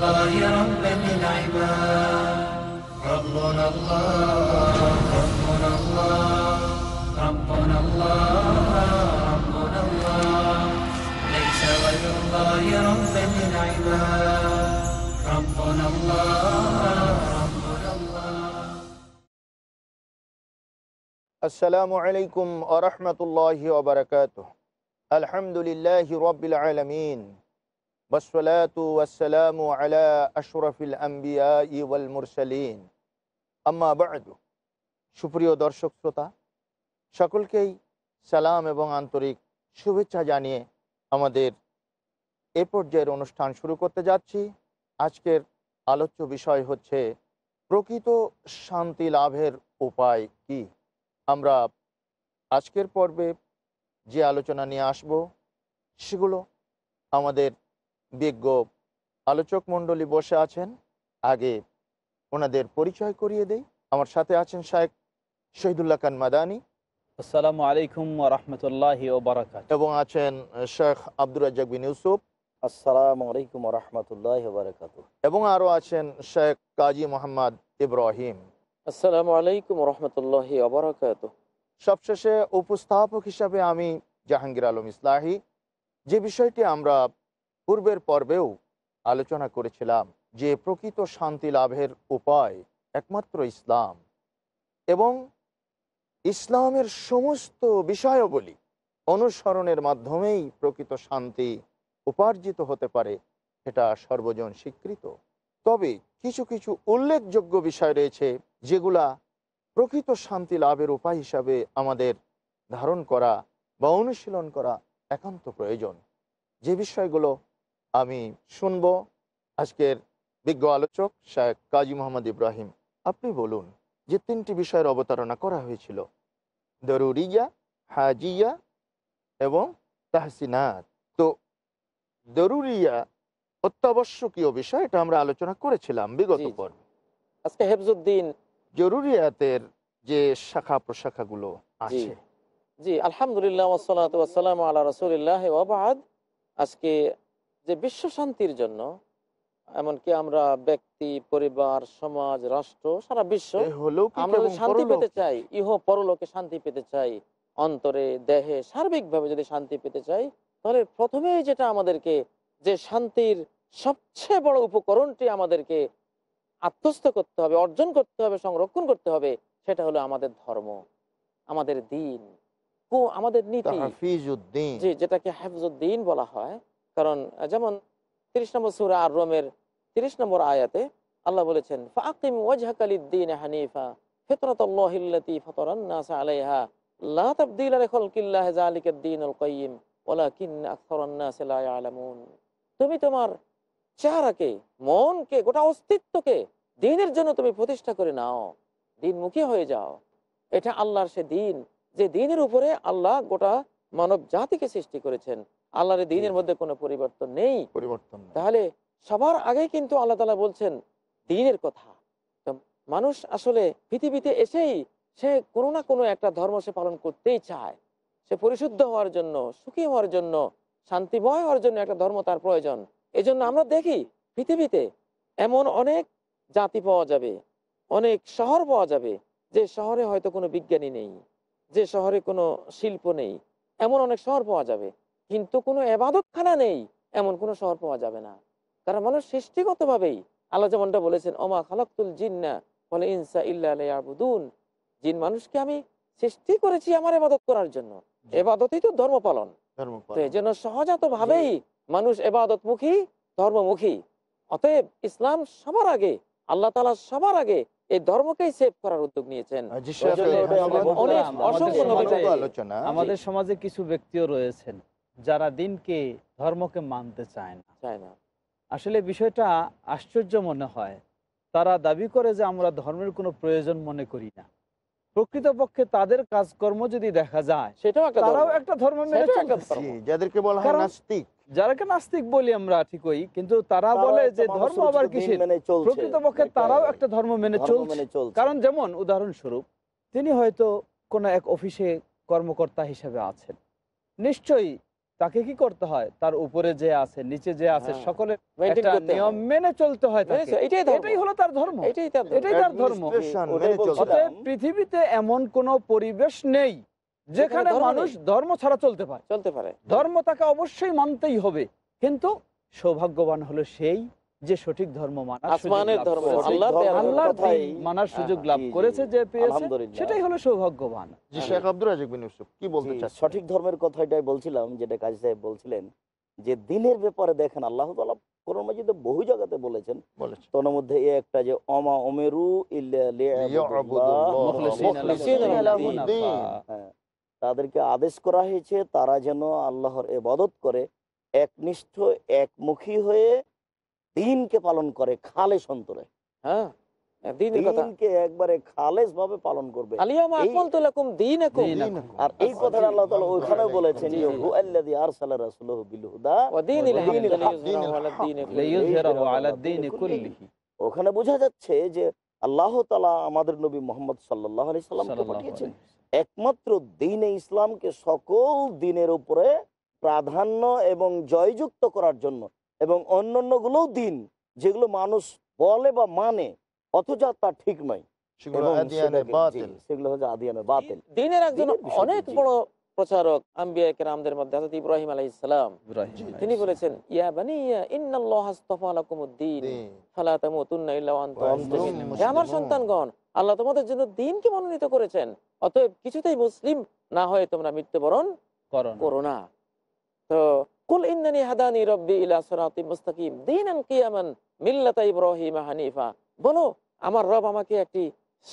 الله رب العباد ربنا الله ربنا الله ربنا الله ربنا الله ليس غير الله رب العباد ربنا الله ربنا الله السلام عليكم ورحمة الله وبركاته الحمد لله رب العالمين والصلاة والسلام على أشرف الأنبياء والمرسلين أما بعد সুপ্রিয় দর্শক শ্রোতা সকলকেই সালাম এবং আন্তরিক শুভেচ্ছা জানিয়ে আমাদের এ পর্যায়ের অনুষ্ঠান শুরু করতে যাচ্ছি আজকের আলোচ্য বিষয় হচ্ছে প্রকৃত শান্তি লাভের উপায় কি আমরা আজকের পর্বে যে আলোচনা নিয়ে আসব সেগুলো আমাদের বিজ্ঞ আলোচক মণ্ডলী বসে আছেন আগে ওনাদের পরিচয় করিয়ে দেই আমার সাথে আছেন শায়েক শহীদুল্লাহ খান মাদানি আসসালামু আলাইকুম রহমতুল্লাহ এবং আছেন শেখ আব্দুল রাজাক বিন ইউসুফ আসসালামু আলাইকুম রহমতুল্লাহ এবং আরও আছেন শেখ কাজী মোহাম্মদ ইব্রাহিম আসসালাম আলাইকুম রহমতুল্লাহ সবশেষে উপস্থাপক হিসাবে আমি জাহাঙ্গীর আলম ইসলাহি যে বিষয়টি আমরা পূর্বের পর্বেও আলোচনা করেছিলাম যে প্রকৃত শান্তি লাভের উপায় একমাত্র ইসলাম এবং ইসলামের সমস্ত বিষয়াবলী অনুসরণের মাধ্যমেই প্রকৃত শান্তি উপার্জিত হতে পারে সেটা সর্বজন স্বীকৃত তবে কিছু কিছু উল্লেখযোগ্য বিষয় রয়েছে যেগুলা প্রকৃত শান্তি লাভের উপায় হিসাবে আমাদের ধারণ করা বা অনুশীলন করা একান্ত প্রয়োজন যে বিষয়গুলো আমি শুনব আজকের বিজ্ঞ আলোচক শেখ কাজী মোহাম্মদ ইব্রাহিম আপনি বলুন যে তিনটি বিষয়ের অবতারণা করা হয়েছিল দরুরিয়া হাজিয়া এবং তাহসিনাত তো দরুরিয়া অত্যাবশ্যকীয় বিষয় এটা আমরা আলোচনা করেছিলাম বিগত পর আজকে হেফজুদ্দিন জরুরিয়াতের যে শাখা প্রশাখাগুলো আছে জি আলহামদুলিল্লাহ আল্লাহ রসুলিল্লাহ আজকে যে বিশ্ব শান্তির জন্য এমনকি আমরা ব্যক্তি পরিবার সমাজ রাষ্ট্র সারা বিশ্ব আমরা শান্তি পেতে চাই ইহ পরলোকে শান্তি পেতে চাই অন্তরে দেহে সার্বিকভাবে যদি শান্তি পেতে চাই তাহলে প্রথমে যেটা আমাদেরকে যে শান্তির সবচেয়ে বড় উপকরণটি আমাদেরকে আত্মস্থ করতে হবে অর্জন করতে হবে সংরক্ষণ করতে হবে সেটা হলো আমাদের ধর্ম আমাদের দিন আমাদের নীতি জি যেটাকে হেফজুদ্দিন বলা হয় কারণ যেমন তিরিশ নম্বর সুরা আর রোমের তিরিশ নম্বর আয়াতে আল্লাহ বলেছেন ফাকিম ওয়াজহাকালিদ্দিন হানিফা ফাতারান্নাস আলাইহা লা লিখলকিল্লাহ কাইয়্যিম লা ইয়ালামুন তুমি তোমার চেহারাকে মনকে গোটা অস্তিত্বকে দিনের জন্য তুমি প্রতিষ্ঠা করে নাও দিনমুখী হয়ে যাও এটা আল্লাহর সে দিন যে দিনের উপরে আল্লাহ গোটা মানব জাতিকে সৃষ্টি করেছেন আল্লাহর দিনের মধ্যে কোনো পরিবর্তন নেই পরিবর্তন তাহলে সবার আগে কিন্তু আল্লাহ তালা বলছেন দিনের কথা মানুষ আসলে পৃথিবীতে এসেই সে কোনো না কোনো একটা ধর্ম সে পালন করতেই চায় সে পরিশুদ্ধ হওয়ার জন্য সুখী হওয়ার জন্য শান্তিময় হওয়ার জন্য একটা ধর্ম তার প্রয়োজন এজন্য আমরা দেখি পৃথিবীতে এমন অনেক জাতি পাওয়া যাবে অনেক শহর পাওয়া যাবে যে শহরে হয়তো কোনো বিজ্ঞানী নেই যে শহরে কোনো শিল্প নেই এমন অনেক শহর পাওয়া যাবে কিন্তু কোনো এবাদতখানা নেই এমন কোনো শহর পাওয়া যাবে না কারণ মানুষ সৃষ্টিগত ভাবেই আল্লাহ যেমনটা বলেছেন ওমা খালাকুল জিন্না ফলে ইনসা ইয়াবুদুন জিন মানুষকে আমি সৃষ্টি করেছি আমার এবাদত করার জন্য এবাদতই তো ধর্ম পালন এই জন্য সহজাত ভাবেই মানুষ এবাদতমুখী ধর্মমুখী অতএব ইসলাম সবার আগে আল্লাহ তালা সবার আগে এই ধর্মকেই সেভ করার উদ্যোগ নিয়েছেন আমাদের সমাজে কিছু ব্যক্তিও রয়েছেন যারা দিনকে ধর্মকে মানতে চায় না আসলে বিষয়টা আশ্চর্য মনে হয় তারা দাবি করে যে আমরা ধর্মের কোনো প্রয়োজন মনে করি না প্রকৃতপক্ষে তাদের কাজকর্ম যদি দেখা যায় সেটাও তারাও একটা ধর্ম মেনে যাদেরকে বলা হয় নাস্তিক যারাকে নাস্তিক বলি আমরা ঠিকই কিন্তু তারা বলে যে ধর্ম আবার কিসের প্রকৃতপক্ষে তারাও একটা ধর্ম মেনে চলছে কারণ যেমন উদাহরণস্বরূপ তিনি হয়তো কোনো এক অফিসে কর্মকর্তা হিসেবে আছেন নিশ্চয়ই তাকে কি করতে হয় তার উপরে যে আছে নিচে যে আছে হ্যাঁ। সকলে নিয়ম মেনে চলতে হয় এটাই হলো তার ধর্ম এটাই তার ধর্ম পৃথিবীতে এমন কোন পরিবেশ নেই যেখানে মানুষ ধর্ম ছাড়া চলতে পারে চলতে পারে ধর্ম তাকে অবশ্যই মানতেই হবে কিন্তু সৌভাগ্যবান হলো সেই যে সঠিক ধর্ম মানার সুযোগ লাভ করেছে যে পেয়েছে সেটাই হলো সৌভাগ্যবান কি বলতে সঠিক ধর্মের কথা এটাই বলছিলাম যেটা কাজী সাহেব বলছিলেন যে দিনের ব্যাপারে দেখেন আল্লাহ বহু জায়গাতে বলেছেন তোর মধ্যে একটা যে অমা অমেরু হ্যাঁ, তাদেরকে আদেশ করা হয়েছে তারা যেন আল্লাহর এবাদত করে একনিষ্ঠ একমুখী হয়ে দিনকে পালন করে খালে সন্তরে হ্যাঁ ওখানে বোঝা যাচ্ছে যে আল্লাহ তালা আমাদের নবী মোহাম্মদ সাল্লাল্লাহু সাল্লামকে পাঠিয়েছেন একমাত্র দিনে ইসলামকে সকল দিনের উপরে প্রাধান্য এবং জয়যুক্ত করার জন্য এবং অন্যগুলোও দিন যেগুলো মানুষ বলে বা মানে অথচ তা ঠিক নয় আমার সন্তানগণ আল্লাহ তোমাদের জন্য দিনকে মনোনীত করেছেন অতএব কিছুতেই মুসলিম না হয়ে তোমরা মৃত্যুবরণ করো না তো কুল ইন্নানি হাদানি রব্বি ইলা মুস্তাকিম কিয়ামান মিল্লাতা ইব্রাহিম হানিফা বলো আমার রব আমাকে একটি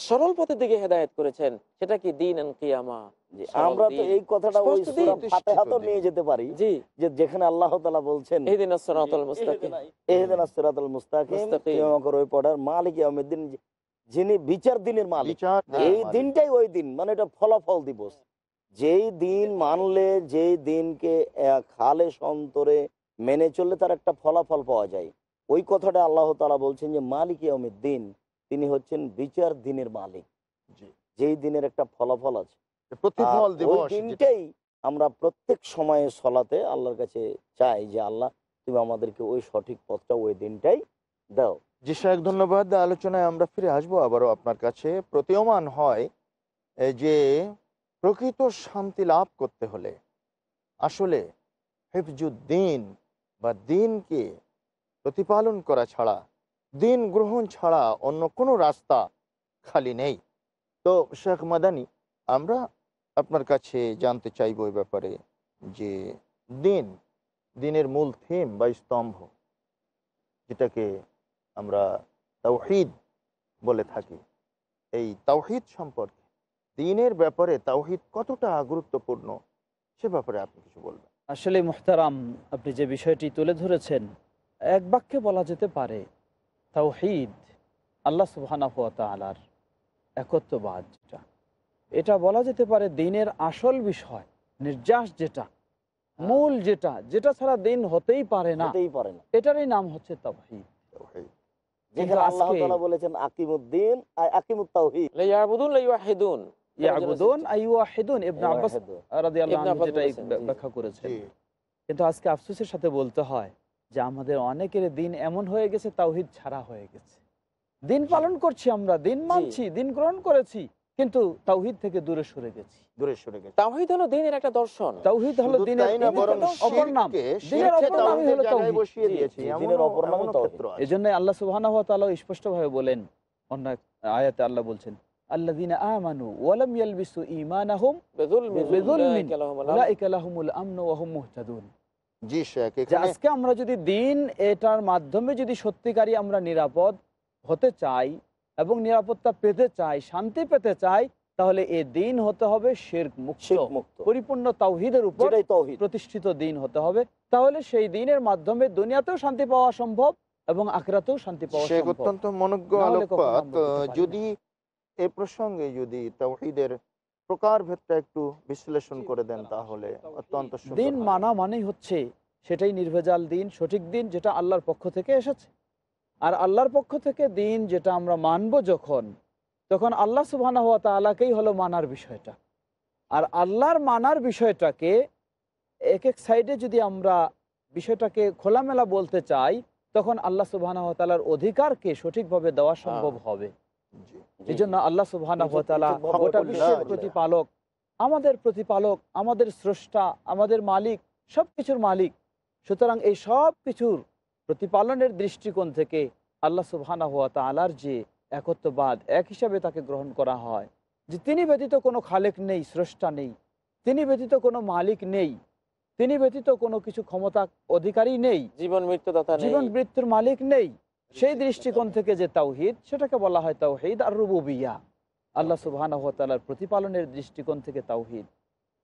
সরল পথের দিকে হেদায়েত করেছেন সেটা কি কিয়ামা আমরা তো এই কথাটা ওই সূরা নিয়ে যেতে পারি জি যে যেখানে আল্লাহ তাআলা বলছেন ইহদিনাস সিরাতাল মুস্তাকিম ইহদিনাস সিরাতাল মুস্তাকিম করে পড়ার মালিক ইয়াউমিদ্দিন যিনি বিচার দিনের মালিক এই দিনটাই ওই দিন মানে এটা ফলাফল দিবস যেই দিন মানলে যেই দিনকে খালে সন্তরে মেনে চললে তার একটা ফলাফল পাওয়া যায় ওই কথাটা আল্লাহ তালা বলছেন যে মালিক ইয়মের দিন তিনি হচ্ছেন বিচার দিনের মালিক যেই দিনের একটা ফলাফল আছে দিনটাই আমরা প্রত্যেক সময়ে সলাতে আল্লাহর কাছে চাই যে আল্লাহ তুমি আমাদেরকে ওই সঠিক পথটা ওই দিনটাই দাও জি সাহেব ধন্যবাদ আলোচনায় আমরা ফিরে আসবো আবারও আপনার কাছে প্রতীয়মান হয় যে প্রকৃত শান্তি লাভ করতে হলে আসলে হেফজুদ্দিন বা দিনকে প্রতিপালন করা ছাড়া দিন গ্রহণ ছাড়া অন্য কোনো রাস্তা খালি নেই তো শেখ মাদানি আমরা আপনার কাছে জানতে চাইব ওই ব্যাপারে যে দিন দিনের মূল থিম বা স্তম্ভ যেটাকে আমরা তাওহিদ বলে থাকি এই তাওহিদ সম্পর্কে দিনের ব্যাপারে তাওহিদ কতটা গুরুত্বপূর্ণ সে ব্যাপারে আপনি কিছু বলবেন আসলে মুহতারাম আপনি যে বিষয়টি তুলে ধরেছেন এক বাক্যে বলা যেতে পারে তাওহিদ আল্লাহ সুবাহ আলার একত্ববাদ যেটা এটা বলা যেতে পারে দিনের আসল বিষয় নির্যাস যেটা হ্যাঁ। মূল যেটা যেটা ছাড়া দিন হতেই পারে না এটারই নাম হচ্ছে তাওহিদ যেখানে আল্লাহ বলেছেন আকিমুদ্দিন আকিমুত ইয়াবুদুন কিন্তু আজকে সাথে বলতে হয় যে আমাদের অনেকের দিন এমন হয়ে গেছে তাওহিদ ছাড়া হয়ে গেছে দিন পালন করছি আমরা দিন মানছি দিন গ্রহণ করেছি কিন্তু তাওহিদ থেকে দূরে সরে গেছি দূরে সরে গেছি তাওহিদ হলো দিনের একটা দর্শন তাওহিদ হলো দিনের অপর নাম দিনের অপর নাম হলো তাওহিদ বসিয়ে দিয়েছি দিনের অপর নাম তাওহিদ এজন্য আল্লাহ সুবহানাহু ওয়া তাআলা স্পষ্ট ভাবে বলেন অন্য আয়াতে আল্লাহ বলছেন জি শেখ আজকে আমরা যদি দিন এটার মাধ্যমে যদি সত্যিকারই আমরা নিরাপদ হতে চাই এবং নিরাপত্তা পেতে চাই শান্তি পেতে চাই তাহলে এ দিন হতে হবে শেরক মুক্ত পরিপূর্ণ তাওহিদের উপর প্রতিষ্ঠিত দিন হতে হবে তাহলে সেই দিনের মাধ্যমে দুনিয়াতেও শান্তি পাওয়া সম্ভব এবং আখরাতেও শান্তি পাওয়া অত্যন্ত যদি এই প্রসঙ্গে যদি তাওহিদের ভেদটা একটু বিশ্লেষণ করে দেন তাহলে অত্যন্ত দিন মানা মানেই হচ্ছে সেটাই নির্ভেজাল দিন সঠিক দিন যেটা আল্লাহর পক্ষ থেকে এসেছে আর আল্লাহর পক্ষ থেকে দিন যেটা আমরা মানব যখন তখন আল্লাহ সুবাহানা হওয়া তালাকেই হলো মানার বিষয়টা আর আল্লাহর মানার বিষয়টাকে এক এক সাইডে যদি আমরা বিষয়টাকে খোলামেলা বলতে চাই তখন আল্লাহ সুবাহানা হওয়া তালার অধিকারকে সঠিকভাবে দেওয়া সম্ভব হবে আল্লাহ সুবাহ প্রতিপালক আমাদের প্রতিপালক আমাদের স্রষ্টা আমাদের মালিক সব কিছুর মালিক সুতরাং এই সব কিছুর প্রতিপালনের দৃষ্টিকোণ থেকে আল্লাহ সুবাহ যে একত্ববাদ এক হিসাবে তাকে গ্রহণ করা হয় যে তিনি ব্যতীত কোনো খালেক নেই স্রষ্টা নেই তিনি ব্যতীত কোনো মালিক নেই তিনি ব্যতীত কোনো কিছু ক্ষমতা অধিকারী নেই জীবন মৃত্যু জীবন মৃত্যুর মালিক নেই সেই দৃষ্টিকোণ থেকে যে তাওহিদ সেটাকে বলা হয় তাওহিদ আর রুবুবিয়া আল্লাহ সুবাহানহতালার প্রতিপালনের দৃষ্টিকোণ থেকে তাওহিদ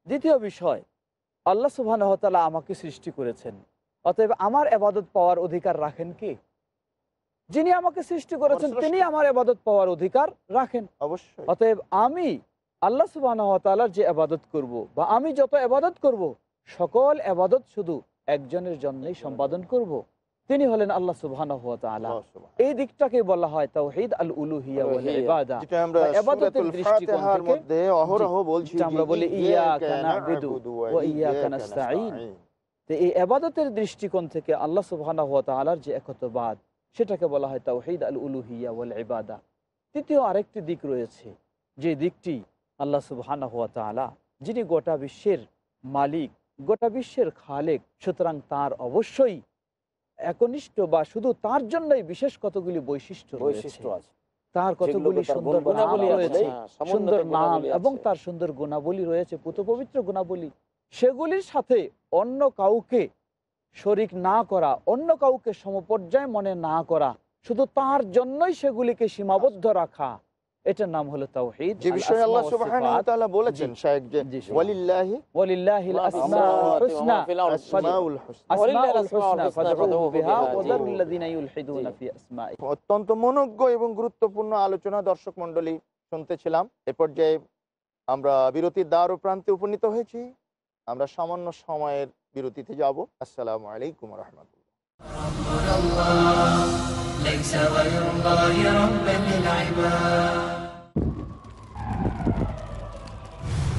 দ্বিতীয় বিষয় আল্লাহ সুবাহানহতালা আমাকে সৃষ্টি করেছেন অতএব আমার এবাদত পাওয়ার অধিকার রাখেন কি যিনি আমাকে সৃষ্টি করেছেন তিনি আমার এবাদত পাওয়ার অধিকার রাখেন অবশ্যই অতএব আমি আল্লাহ সুবাহর যে আবাদত করব বা আমি যত আবাদত করব সকল আবাদত শুধু একজনের জন্যই সম্পাদন করব। তিনি হলেন আল্লাহ সুবাহ এই দিকটাকে বলা হয় তাওহিদ আল উলুহিয়া এই আবাদতের দৃষ্টিকোণ থেকে আল্লাহ যে সেটাকে বলা হয় তাওহিদ আল উলুহিয়া ওয়াল তৃতীয় আরেকটি দিক রয়েছে যে দিকটি আল্লাহ সুবহানাহু যিনি গোটা বিশ্বের মালিক গোটা বিশ্বের খালেক সুতরাং তার অবশ্যই একনিষ্ঠ বা শুধু তার জন্যই বিশেষ কতগুলি বৈশিষ্ট্য বৈশিষ্ট্য আছে তার কতগুলি সুন্দর গুণাবলী রয়েছে হ্যাঁ, হ্যাঁ, সুন্দর নাম এবং তার সুন্দর গুণাবলী রয়েছে পুত পবিত্র গুণাবলী সেগুলির সাথে অন্য কাউকে শরিক না করা অন্য কাউকে সমপর্যায় মনে না করা শুধু তার জন্যই সেগুলিকে সীমাবদ্ধ রাখা এটার নাম হলো তাওহীদ যে বিষয়ে আল্লাহ সুবহানাহু ওয়া তাআলা বলেছেন শাইখ যে ওয়ালিল্লাহি ওয়ালিল্লাহিল আসমাউল হুসনা আসমাউল হুসনা ওয়ালিল্লাহিল হুসনা ফাদউহু বিহা ওয়া লাযিনা ইউলহিদুনা ফি আসমাই অত্যন্ত মনোজ্ঞ এবং গুরুত্বপূর্ণ আলোচনা দর্শক মণ্ডলী শুনতেছিলাম এ পর্যায়ে আমরা বিরতির দ্বার ও প্রান্তে উপনীত হয়েছি আমরা সামান্য সময়ের বিরতিতে যাব আসসালামু আলাইকুম রহমতুল্লাহ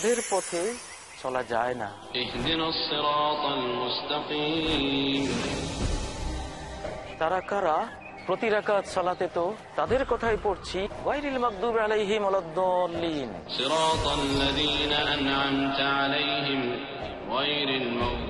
তাদের পথে চলা যায় না তারা কারা প্রতি কাজ সালাতে তো তাদের কথাই পড়ছি ওয়াইরিল মাকদুব আলাইহিম আলাদদাল্লিন সিরাতাল লাযীনা আন'আমতা আলাইহিম ওয়াইরিল মাগদুব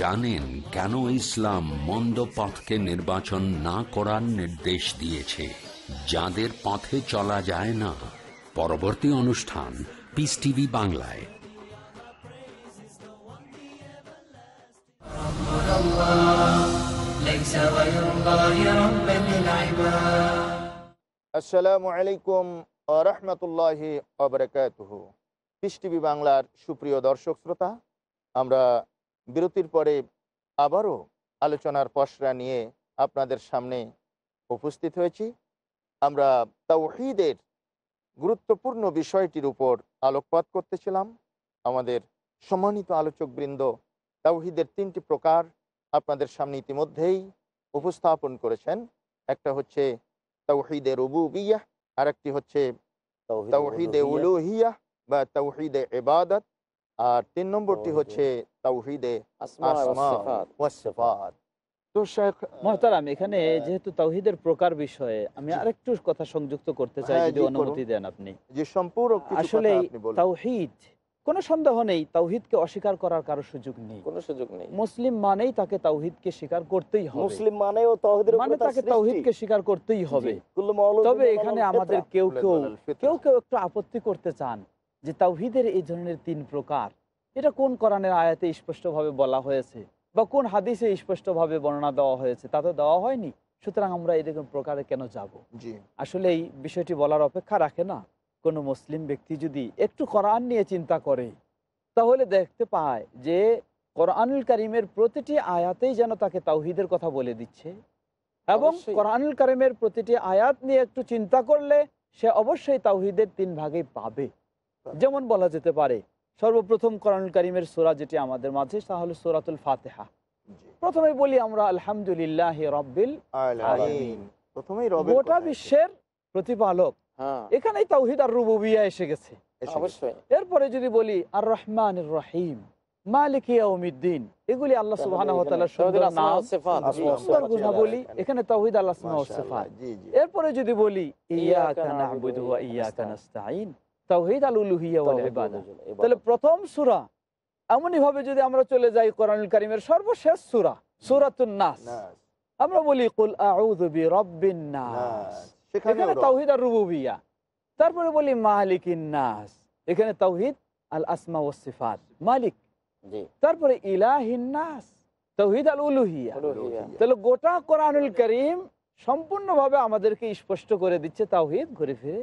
জানেন কেন ইসলাম মন্দ পথকে নির্বাচন না করার নির্দেশ দিয়েছে যাদের পথে চলা যায় না পরবর্তী অনুষ্ঠান পিস টিভি বাংলায় আসসালামু আলাইকুম রহমতুল্লাহ পিস টিভি বাংলার সুপ্রিয় দর্শক শ্রোতা আমরা বিরতির পরে আবারও আলোচনার পশরা নিয়ে আপনাদের সামনে উপস্থিত হয়েছি আমরা তাওহিদের গুরুত্বপূর্ণ বিষয়টির উপর আলোকপাত করতেছিলাম আমাদের সম্মানিত আলোচকবৃন্দ তাওহিদের তিনটি প্রকার আপনাদের সামনে ইতিমধ্যেই উপস্থাপন করেছেন একটা হচ্ছে তাওহিদে রুবুবিয়া আর একটি হচ্ছে তাওহিদে উলুহিয়া বা তাওহিদে এবাদত আর তিন নম্বরটি হচ্ছে এখানে হ্যাঁ। যেহেতু প্রকার বিষয়ে আমি আরেকটু কথা সংযুক্ত করতে চাই হ্যাঁ, যদি অনুমতি দেন আপনি আসলে সন্দেহ নেই তাওহিদকে অস্বীকার করার কারো সুযোগ নেই কোনো সুযোগ নেই মুসলিম মানেই তাকে তাওহিদকে স্বীকার করতেই হবে মুসলিম তাওহিদের মানে তাকে তাওহিদকে স্বীকার করতেই হবে তবে এখানে আমাদের কেউ কেউ কেউ কেউ একটু আপত্তি করতে চান যে তাওহিদের এই ধরনের তিন প্রকার এটা কোন কোরআনের আয়াতে স্পষ্টভাবে বলা হয়েছে বা কোন হাদিসে স্পষ্টভাবে বর্ণনা দেওয়া হয়েছে তা তো দেওয়া হয়নি সুতরাং আমরা এরকম প্রকারে কেন যাব আসলে এই বিষয়টি বলার অপেক্ষা রাখে না কোনো মুসলিম ব্যক্তি যদি একটু কোরআন নিয়ে চিন্তা করে তাহলে দেখতে পায় যে কোরআনুল করিমের প্রতিটি আয়াতেই যেন তাকে তাওহিদের কথা বলে দিচ্ছে এবং কোরআনুল করিমের প্রতিটি আয়াত নিয়ে একটু চিন্তা করলে সে অবশ্যই তাওহিদের তিন ভাগেই পাবে যেমন বলা যেতে পারে সর্বপ্রথম করণ করিমের সোরা যেটি আমাদের মাঝে তা হলো সোরাতুল ফাতেহা প্রথমে বলি আমরা আলহামদুলিল্লাহ রব্বিল গোটা বিশ্বের প্রতিপালক হ্যাঁ। এখানে তাহিদ আর রুবুবিয়া এসে গেছে এরপরে যদি বলি আর রহমান রহিম এরপরে যদি বলি তাওহিদ আল উলুহিয়া তাহলে প্রথম সুরা এমনই ভাবে যদি আমরা চলে যাই কোরআন করিমের সর্বশেষ সুরা সুরাত আমরা বলি কুল তারপরে বলি মালিক নাস এখানে তৌহিদ আল আসমা ও সিফাত মালিক তারপরে ইলাহিনাস তৌহিদ আল উলুহিয়া তাহলে গোটা কোরআনুল করিম সম্পূর্ণ ভাবে আমাদেরকে স্পষ্ট করে দিচ্ছে তাওহিদ ঘুরে ফিরে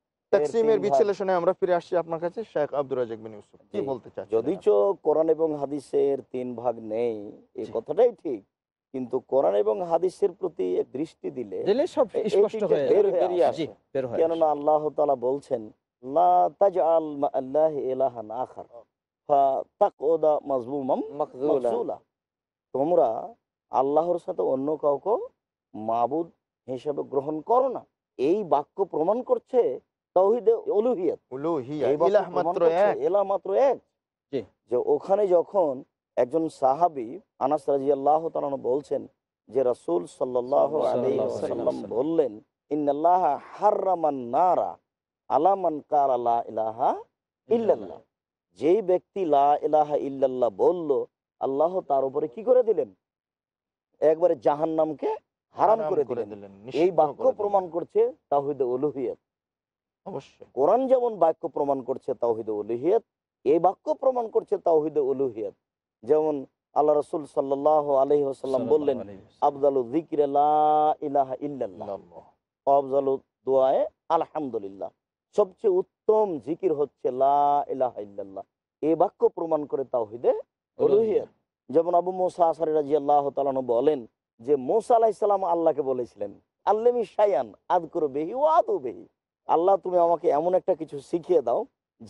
তাকসিমের বিশ্লেষণে আমরা ফিরে আসছি আপনার কাছে শেখ আব্দুর রাজাক বিন ইউসুফ কি বলতে কোরআন এবং হাদিসের তিন ভাগ নেই এই কথাটাই ঠিক কিন্তু কোরআন এবং হাদিসের প্রতি দৃষ্টি দিলে কেননা আল্লাহ বলছেন তোমরা আল্লাহর সাথে অন্য কাউকে মাবুদ হিসাবে গ্রহণ করো না এই বাক্য প্রমাণ করছে ওখানে যখন একজন সাহাবি আনাস বলছেন যে রসুল বললেন যে যেই ব্যক্তি বললো বলল আল্লাহ তার উপরে কি করে দিলেন একবারে জাহান্নামকে হারাম করে দিলেন এই বাক্য প্রমাণ করছে তাহিদ উলুহিয়ত অবশ্যই কোরআন যেমন বাক্য প্রমাণ করছে তাওহিদ উলুহিয়ত এই বাক্য প্রমাণ করছে তাওহিদ উলুহিয়ত যেমন আল্লাহ রসুল সাল্লাহ আলহি আসাল্লাম বললেন আবদালু জিকির দোয়ায় আলহামদুলিল্লাহ সবচেয়ে উত্তম জিকির হচ্ছে এই বাক্য প্রমাণ করে তাওহিদে যেমন আবু মোসা আসারি রাজি আল্লাহ বলেন যে মোসা আলাহিসাল্লাম আল্লাহকে বলেছিলেন আল্লাহ সায়ান আদ করো বেহি ও আদু বেহি আল্লাহ তুমি আমাকে এমন একটা কিছু শিখিয়ে দাও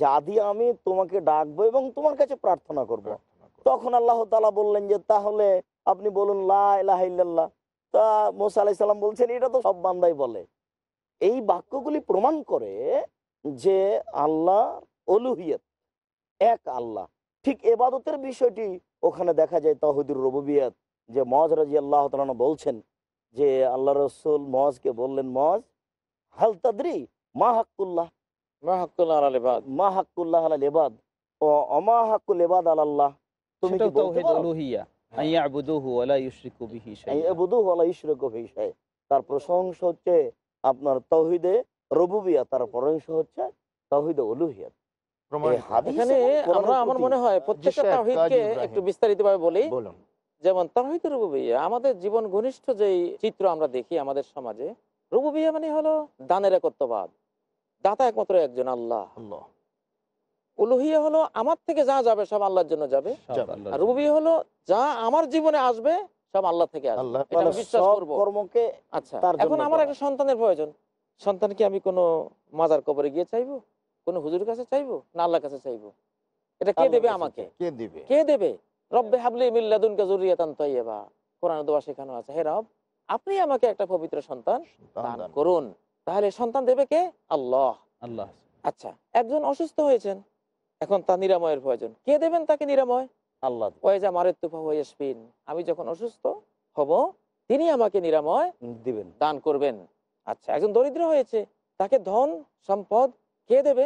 যা দিয়ে আমি তোমাকে ডাকবো এবং তোমার কাছে প্রার্থনা করব। তখন আল্লাহ তালা বললেন যে তাহলে আপনি বলুন লাহ তা মোসা সাল্লাম বলছেন এটা তো সব বান্দাই বলে এই বাক্যগুলি প্রমাণ করে যে আল্লাহ অলুহিয়ত এক আল্লাহ ঠিক এবাদতের বিষয়টি ওখানে দেখা যায় তহদুর রবুবিয়ত যে মজ রাজি আল্লাহ তালা বলছেন যে আল্লাহ রসুল মজকে বললেন মজ হালতাদ্রি মা হাক্কুল্লাহ মা হাক্কুল্লাহ মা হাক্কুল্লাহ ও অমা আলাল্লাহ তুমি কি হ্যাঁ। আইয়াবুদুহু ওয়া লা ইউশরিকু বিহি আইয়াবুদুহু ওয়া লা ইউশরিকু বিহি তার প্রশংসা হচ্ছে আপনার তাওহীদে রুবুবিয়া তার প্রশংসা হচ্ছে তাওহীদে উলুহিয়াত এখানে আমরা আমার মনে হয় প্রত্যেকটা তাওহীদকে একটু বিস্তারিতভাবে বলি যেমন তাওহীদ রুবুবিয়া আমাদের জীবন ঘনিষ্ঠ যেই চিত্র আমরা দেখি আমাদের সমাজে রুবুবিয়া মানে হলো দানের একত্ববাদ দাতা একমাত্র একজন আল্লাহ উলুহিয়া হলো আমার থেকে যা যাবে সব আল্লাহর জন্য যাবে রুবি হলো যা আমার জীবনে আসবে সব আল্লাহ থেকে আসবে আচ্ছা এখন আমার একটা সন্তানের প্রয়োজন আমি কোনো মাজার কবরে গিয়ে চাইবো কোনো হুজুর কাছে চাইবো না আল্লাহর কাছে চাইবো এটা কে দেবে আমাকে কে দেবে কে দেবে রব্বে হাবলি মিল্লাদুনকে জুরিয়াতান কোরআন দোয়া শেখানো আছে হে রব আপনি আমাকে একটা পবিত্র সন্তান করুন তাহলে সন্তান দেবে কে আল্লাহ আল্লাহ আচ্ছা একজন অসুস্থ হয়েছেন এখন তা নিরাময়ের প্রয়োজন কে দেবেন তাকে নিরাময় আল্লাহ ওয়েজা মারের তুফা হয়েসবিন আমি যখন অসুস্থ হব তিনি আমাকে নিরাময় দিবেন দান করবেন আচ্ছা একজন দরিদ্র হয়েছে তাকে ধন সম্পদ কে দেবে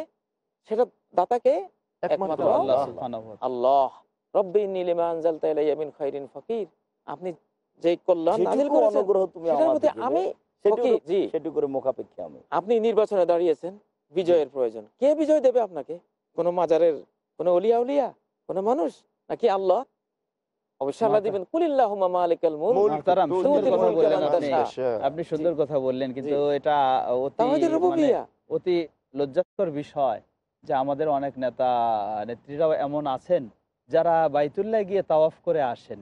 সেটা দাতাকে আল্লাহ রব্বিন আপনি যে কল্যাণ আমি সেটুকুর মুখাপেক্ষী আমি আপনি নির্বাচনে দাঁড়িয়েছেন বিজয়ের প্রয়োজন কে বিজয় দেবে আপনাকে মাজারের অলিয়া উলিয়া মানুষ নাকি আল্লাহ আপনি সুন্দর কথা বললেন কিন্তু এটা মানে অতি লজ্জাস্কর বিষয় যে আমাদের অনেক নেতা নেত্রীরাও এমন আছেন যারা বাইতুল্লাহ গিয়ে তাওয়াফ করে আসেন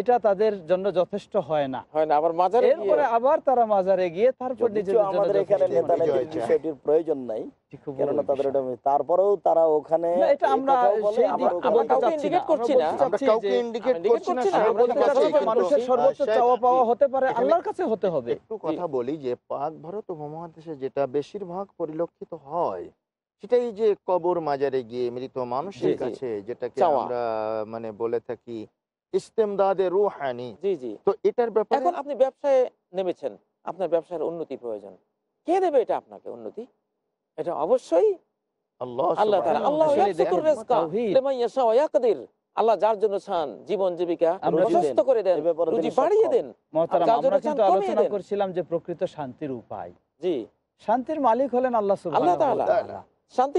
এটা তাদের জন্য যথেষ্ট হয় না হয় না আবার এরপরে আবার তারা মাজারে গিয়ে তারপর আমাদের প্রয়োজন নাই হতে পারে আল্লাহর কাছে হতে হবে একটু কথা বলি যে পাক ভারত যেটা বেশিরভাগ পরিলক্ষিত হয় সেটাই যে কবর মাজারে গিয়ে মৃত মানুষের কাছে যেটাকে আমরা মানে বলে থাকি আপনি ব্যবসায় নেমেছেন আপনার ব্যবসার উন্নতি প্রয়োজন কে দেবে এটা আপনাকে উন্নতি এটা অবশ্যই আল্লাহ যার জন্য চান জীবন জীবিকা করে দেন বাড়িয়ে দেন আলোচনা করছিলাম যে প্রকৃত শান্তির উপায় জি শান্তির মালিক হলেন আল্লাহ আল্লাহ শান্তি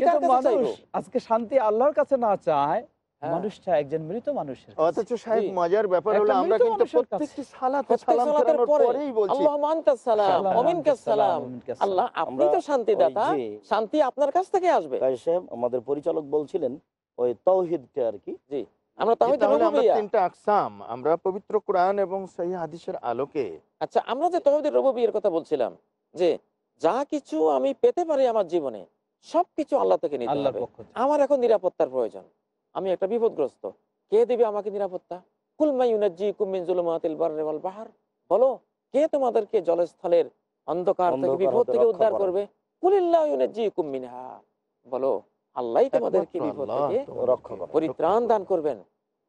আজকে শান্তি আল্লাহর কাছে না চায় হ্যাঁ। মানুষটা একজন মৃত মানুষের অথচ সাহেব মজার ব্যাপার হলো আমরা কিন্তু প্রত্যেকটি সালাম পরেই বলছি আনতাস সালাম সালাম আল্লাহ আপনি তো শান্তি দাতা শান্তি আপনার কাছ থেকে আসবে তাই সাহেব আমাদের পরিচালক বলছিলেন ওই কে আর কি জি আমরা তিনটা আকসাম আমরা পবিত্র কোরআন এবং সহিহ হাদিসের আলোকে আচ্ছা আমরা যে তাওহীদ এর কথা বলছিলাম যে যা কিছু আমি পেতে পারি আমার জীবনে সবকিছু আল্লাহ থেকে নিতে হবে আমার এখন নিরাপত্তার প্রয়োজন আমি একটা বিপদগ্রস্ত কে দেবে আমাকে নিরাপত্তা কুলমাইনাজি বাহার বলো কে তোমাদেরকে জলস্থলের অন্ধকার থেকে বিপদ থেকে উদ্ধার করবে কুমিনহা বলো আল্লাহ তোমাদেরকে বিপদ থেকে পরিত্রাণ দান করবেন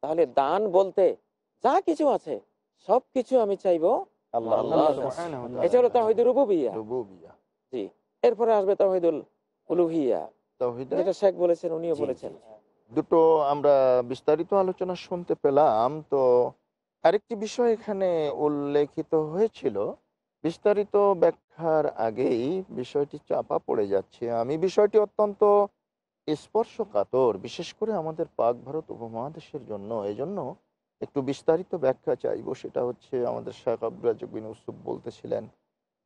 তাহলে দান বলতে যা কিছু আছে সব কিছু আমি চাইবো এটা জি এরপরে আসবে তাহিদুল উলুহিয়া যেটা শেখ বলেছেন উনিও বলেছেন দুটো আমরা বিস্তারিত আলোচনা শুনতে পেলাম তো আরেকটি বিষয় এখানে উল্লেখিত হয়েছিল বিস্তারিত ব্যাখ্যার আগেই বিষয়টি চাপা পড়ে যাচ্ছে আমি বিষয়টি অত্যন্ত স্পর্শকাতর বিশেষ করে আমাদের পাক ভারত উপমহাদেশের জন্য এজন্য একটু বিস্তারিত ব্যাখ্যা চাইব সেটা হচ্ছে আমাদের শাহ আব্দুল রাজবিন ইউসুফ বলতেছিলেন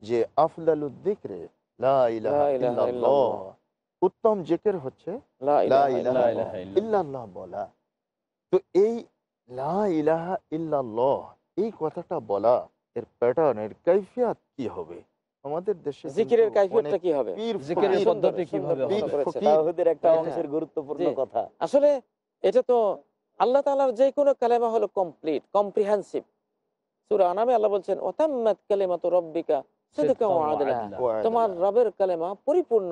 যে আফলাল উদ্দিক রে উত্তম জেকের হচ্ছে বলা তো এই ইলাহা ইল্লাল্লাহ এই কথাটা বলা এর প্যাটার্ন এর কাইফিয়াত কি হবে আমাদের দেশে জিকিরের কাইফিয়াতটা কি হবে জিকিরের পদ্ধতি কিভাবে তাওহীদের একটা অংশের গুরুত্বপূর্ণ কথা আসলে এটা তো আল্লাহ তাআলার যে কোনো কালেমা হলো কমপ্লিট কম্প্রিহেনসিভ সূরা আনামে আল্লাহ বলছেন ওয়াতাম্মাত কালিমাতু রাব্বিকা সিদকা ওয়া আদলা তোমার রবের কালেমা পরিপূর্ণ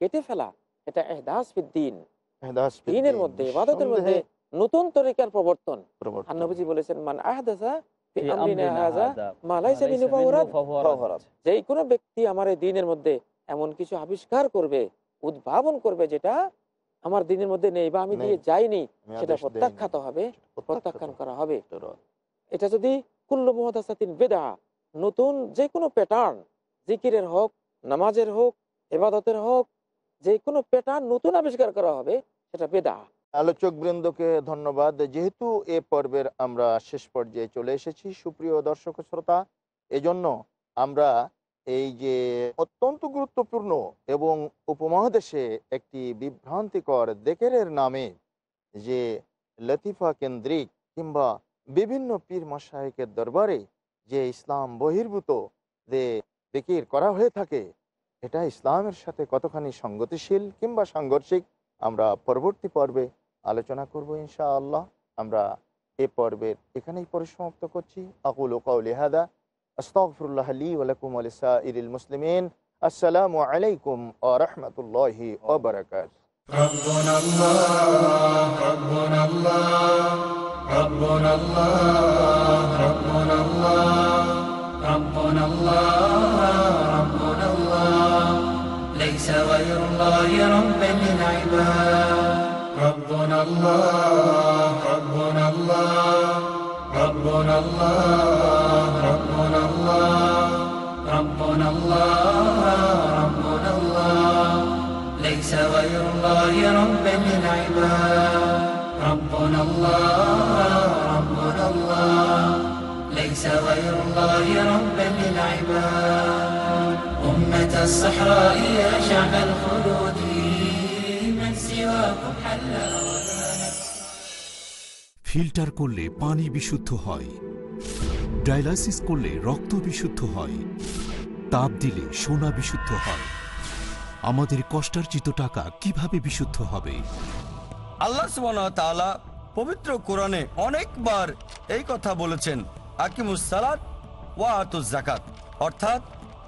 কেটে ফেলা এটা এহদাস দিন দিনের মধ্যে ইবাদতের মধ্যে নতুন তরিকার প্রবর্তন আর নবীজি বলেছেন মান আহদাসা যেই কোনো ব্যক্তি আমার এই দিনের মধ্যে এমন কিছু আবিষ্কার করবে উদ্ভাবন করবে যেটা আমার দিনের মধ্যে নেই বা আমি দিয়ে যাইনি সেটা প্রত্যাখ্যাত হবে প্রত্যাখ্যান করা হবে এটা যদি কুল্ল মহাদাসাতিন বেদা নতুন যে কোনো প্যাটার্ন জিকিরের হোক নামাজের হোক এবাদতের হোক যে কোনো প্যাটার্ন নতুন আবিষ্কার করা হবে সেটা বেদা আলোচক বৃন্দকে ধন্যবাদ যেহেতু এ পর্বের আমরা শেষ পর্যায়ে চলে এসেছি সুপ্রিয় দর্শক শ্রোতা এজন্য আমরা এই যে অত্যন্ত গুরুত্বপূর্ণ এবং উপমহাদেশে একটি বিভ্রান্তিকর দেকের নামে যে লতিফা কেন্দ্রিক কিংবা বিভিন্ন পীর মাসাহেকের দরবারে যে ইসলাম বহির্ভূত যে বিকির করা হয়ে থাকে এটা ইসলামের সাথে কতখানি সঙ্গতিশীল কিংবা সাংঘর্ষিক আমরা পরবর্তী পর্বে আলোচনা করব ইনশা আল্লাহ আমরা এ পর্বের এখানেই পরিসমাপ্ত করছি আকুল ও আস্তফরুল্লাহ আলী ওয়ালাকুম আলিসা ইরিল মুসলিমিন আসসালামু আলাইকুম আ রহমতুল্লাহি ওবরাকাত ربنا الله ربنا الله ربنا الله ربنا الله ربنا الله ليس غير الله رب العباد ربنا الله ربنا الله ربنا الله ربنا الله ربنا الله ربنا الله ليس غير الله رب العباد ربنا الله ربنا الله ليس غير الله رب العباد ফিল্টার করলে পানি বিশুদ্ধ হয় ডায়ালাইসিস করলে রক্ত বিশুদ্ধ হয় তাপ দিলে সোনা বিশুদ্ধ হয় আমাদের কষ্টার্জিত টাকা কিভাবে বিশুদ্ধ হবে আল্লাহ তাআলা পবিত্র কোরআনে অনেকবার এই কথা বলেছেন আকিমুস সালাত ওয়াত আতুজ জাকাত অর্থাৎ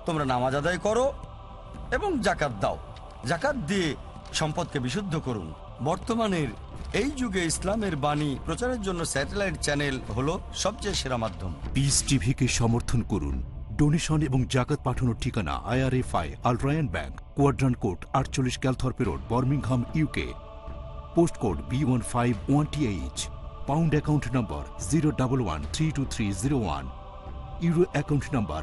তোমরা নামাজ আদায় করো এবং জাকাত দাও জাকাত দিয়ে সম্পদকে বিশুদ্ধ করুন বর্তমানের এই যুগে ইসলামের বাণী প্রচারের জন্য স্যাটেলাইট চ্যানেল হলো সবচেয়ে সেরা মাধ্যম পিস কে সমর্থন করুন ডোনেশন এবং জাকাত পাঠানোর ঠিকানা IRFI Al Rayan bank quadrant code আটচল্লিশ Calthorpe road Birmingham UK post code B one five one T H pound account number zero double one three two three zero one euro account number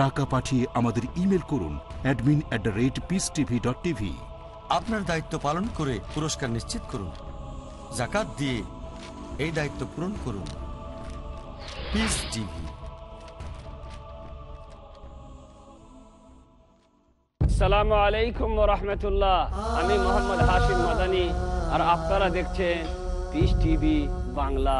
টাকা পাঠিয়ে আমাদের email করুন admin আপনার দায়িত্ব পালন করে পুরস্কার নিশ্চিত করুন জাকাত দিয়ে এই দায়িত্ব পূরণ করুন পিস টিভি সালামু আলাইকুম রহমতুল্লাহ আমি মোহাম্মদ হাশিম মাদানি আর আপনারা দেখছেন পিস টিভি বাংলা